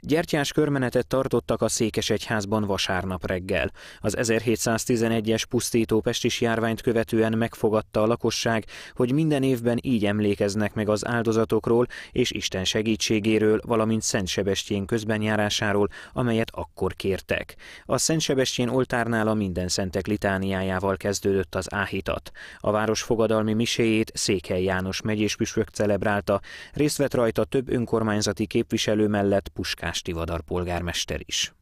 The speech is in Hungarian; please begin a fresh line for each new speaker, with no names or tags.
Gyertyás körmenetet tartottak a Székesegyházban vasárnap reggel. Az 1711-es pusztító pestis járványt követően megfogadta a lakosság, hogy minden évben így emlékeznek meg az áldozatokról és Isten segítségéről, valamint Szent Sebestyén közbenjárásáról, amelyet akkor kértek. A Szent Sebestyén oltárnál a minden szentek litániájával kezdődött az áhítat. A város fogadalmi miséjét Székely János megyéspüspök celebrálta, részt vett rajta több önkormányzati képviselő mellett Puskás Budapesti Vadar polgármester is.